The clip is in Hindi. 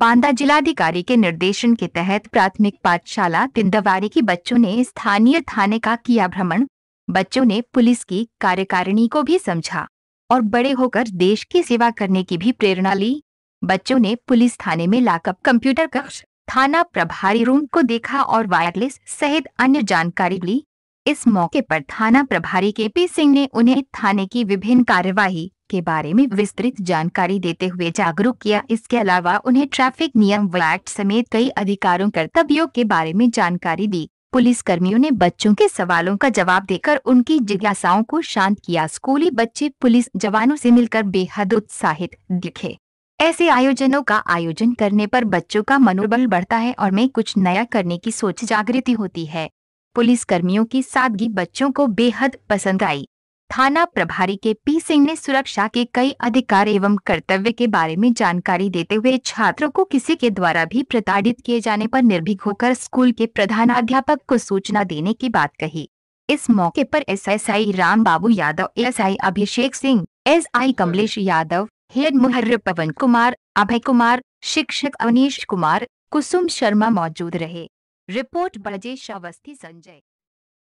बांदा जिलाधिकारी के निर्देशन के तहत प्राथमिक पाठशाला तिंदवारी की बच्चों ने स्थानीय थाने का किया भ्रमण बच्चों ने पुलिस की कार्यकारिणी को भी समझा और बड़े होकर देश की सेवा करने की भी प्रेरणा ली बच्चों ने पुलिस थाने में लाकअप कंप्यूटर कक्ष थाना प्रभारी रूम को देखा और वायरलेस सहित अन्य जानकारी ली इस मौके पर थाना प्रभारी के पी सिंह ने उन्हें थाने की विभिन्न कार्यवाही के बारे में विस्तृत जानकारी देते हुए जागरूक किया इसके अलावा उन्हें ट्रैफिक नियम व एक्ट समेत कई अधिकारों कर्तव्यों के बारे में जानकारी दी पुलिस कर्मियों ने बच्चों के सवालों का जवाब देकर उनकी जिज्ञासाओं को शांत किया स्कूली बच्चे पुलिस जवानों से मिलकर बेहद उत्साहित दिखे ऐसे आयोजनों का आयोजन करने पर बच्चों का मनोबल बढ़ता है और में कुछ नया करने की सोच जागृति होती है पुलिस कर्मियों की सादगी बच्चों को बेहद पसंद आई थाना प्रभारी के पी सिंह ने सुरक्षा के कई अधिकार एवं कर्तव्य के बारे में जानकारी देते हुए छात्रों को किसी के द्वारा भी प्रताड़ित किए जाने पर निर्भीक होकर स्कूल के प्रधानाध्यापक को सूचना देने की बात कही इस मौके पर SSI Ram Babu Yadav SI Abhishek Singh SI Kamlesh Yadav head मुहर्र पवन कुमार अभय कुमार शिक्षक अवनीश कुमार कुसुम शर्मा मौजूद रहे रिपोर्ट ब्रजेश अवस्थी संजय